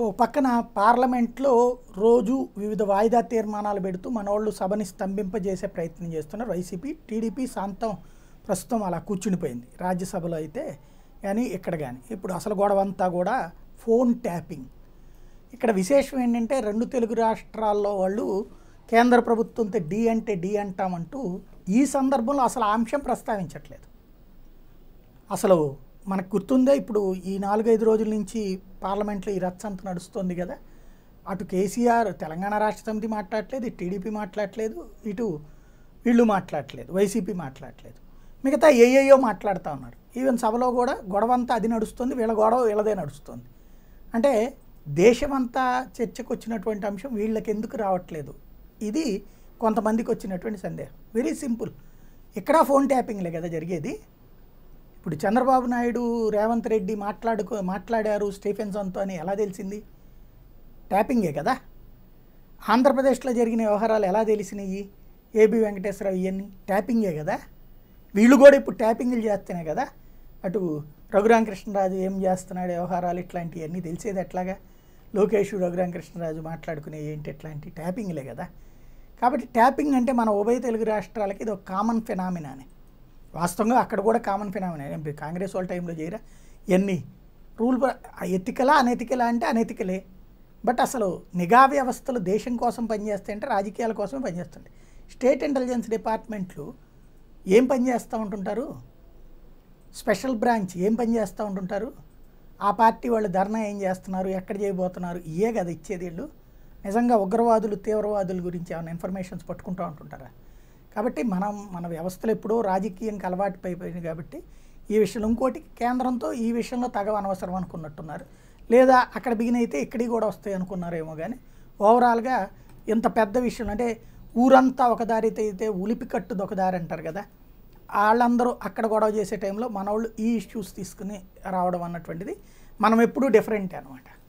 ఓ పక్కన పార్లమెంట్లో రోజు వివిధ వాయిదా తీర్మానాలు పెడుతూ మనోళ్ళు సభని స్తంభింపజేసే ప్రయత్నం చేస్తున్నారు వైసీపీ టీడీపీ శాంతం ప్రస్తుతం అలా కూర్చునిపోయింది రాజ్యసభలో అయితే కానీ ఇక్కడ కానీ ఇప్పుడు అసలు గొడవంతా కూడా ఫోన్ ట్యాపింగ్ ఇక్కడ విశేషం ఏంటంటే రెండు తెలుగు రాష్ట్రాల్లో వాళ్ళు కేంద్ర ప్రభుత్వంతో డి అంటే డి అంటామంటూ ఈ సందర్భంలో అసలు అంశం ప్రస్తావించట్లేదు అసలు మనకు గుర్తుందే ఇప్పుడు ఈ నాలుగైదు రోజుల నుంచి పార్లమెంట్లో ఈ రచ్చంత నడుస్తుంది కదా అటు కేసీఆర్ తెలంగాణ రాష్ట్ర సమితి మాట్లాడలేదు టీడీపీ మాట్లాడలేదు ఇటు వీళ్ళు మాట్లాడలేదు వైసీపీ మాట్లాడలేదు మిగతా ఏఏయో మాట్లాడుతూ ఉన్నారు ఈవెన్ సభలో కూడా గొడవ అంతా అది నడుస్తుంది వీళ్ళ గొడవ వీళ్ళదే నడుస్తుంది అంటే దేశమంతా చర్చకు వచ్చినటువంటి అంశం వీళ్ళకి ఎందుకు రావట్లేదు ఇది కొంతమందికి వచ్చినటువంటి సందేహం వెరీ సింపుల్ ఇక్కడ ఫోన్ ట్యాపింగ్లే కదా జరిగేది ఇప్పుడు చంద్రబాబు నాయుడు రేవంత్ రెడ్డి మాట్లాడుకో మాట్లాడారు స్టీఫెన్సన్తో అని ఎలా తెలిసింది ట్యాపింగే కదా ఆంధ్రప్రదేశ్లో జరిగిన వ్యవహారాలు ఎలా తెలిసినాయి ఏబి వెంకటేశ్వరరావు ఇవన్నీ ట్యాపింగే కదా వీళ్ళు కూడా ఇప్పుడు ట్యాపింగ్లు చేస్తేనే కదా అటు రఘురామకృష్ణరాజు ఏం చేస్తున్నాడు వ్యవహారాలు ఇట్లాంటివన్నీ తెలిసేది ఎట్లాగా లోకేష్ రఘురామకృష్ణరాజు మాట్లాడుకునే ఏంటి ఇట్లాంటి ట్యాపింగ్లే కదా కాబట్టి ట్యాపింగ్ అంటే మన ఉభయ తెలుగు రాష్ట్రాలకి ఇది ఒక కామన్ ఫినామినానే వాస్తవంగా అక్కడ కూడా కామన్ ఫినామినా ఎంపీ కాంగ్రెస్ వాళ్ళ టైంలో చేయరా ఎన్ని రూల్ ఎతికలా అనెతికలా అంటే అనెతికలే బట్ అసలు నిఘా వ్యవస్థలు దేశం కోసం పనిచేస్తాయి అంటే రాజకీయాల కోసమే పనిచేస్తుంది స్టేట్ ఇంటెలిజెన్స్ డిపార్ట్మెంట్లు ఏం పనిచేస్తూ ఉంటుంటారు స్పెషల్ బ్రాంచ్ ఏం పనిచేస్తూ ఉంటుంటారు ఆ పార్టీ వాళ్ళు ధర్నా ఏం చేస్తున్నారు ఎక్కడ చేయబోతున్నారు ఇవే కదా ఇచ్చేది వీళ్ళు నిజంగా ఉగ్రవాదులు తీవ్రవాదుల గురించి ఏమైనా ఇన్ఫర్మేషన్స్ పట్టుకుంటూ ఉంటుంటారా కాబట్టి మనం మన వ్యవస్థలు ఎప్పుడో రాజకీయంకి అలవాటు అయిపోయింది కాబట్టి ఈ విషయంలో ఇంకోటి కేంద్రంతో ఈ విషయంలో తగవ అనవసరం అనుకున్నట్టున్నారు లేదా అక్కడ బిగిన అయితే ఇక్కడికి కూడా వస్తాయి అనుకున్నారేమో కానీ ఓవరాల్గా ఇంత పెద్ద విషయం అంటే ఊరంతా ఒక దారి అయితే ఉలిపి కట్టుది ఒక దారి అంటారు కదా వాళ్ళందరూ అక్కడ గొడవ చేసే టైంలో మన వాళ్ళు ఈ ఇష్యూస్ తీసుకుని రావడం అన్నటువంటిది మనం ఎప్పుడూ డిఫరెంట్ అనమాట